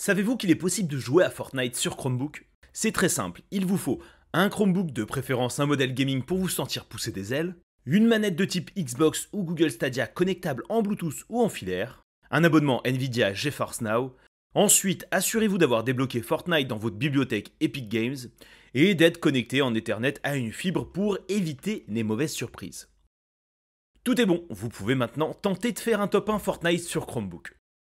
Savez-vous qu'il est possible de jouer à Fortnite sur Chromebook C'est très simple, il vous faut un Chromebook de préférence un modèle gaming pour vous sentir pousser des ailes, une manette de type Xbox ou Google Stadia connectable en Bluetooth ou en filaire, un abonnement Nvidia GeForce Now, ensuite assurez-vous d'avoir débloqué Fortnite dans votre bibliothèque Epic Games et d'être connecté en Ethernet à une fibre pour éviter les mauvaises surprises. Tout est bon, vous pouvez maintenant tenter de faire un top 1 Fortnite sur Chromebook.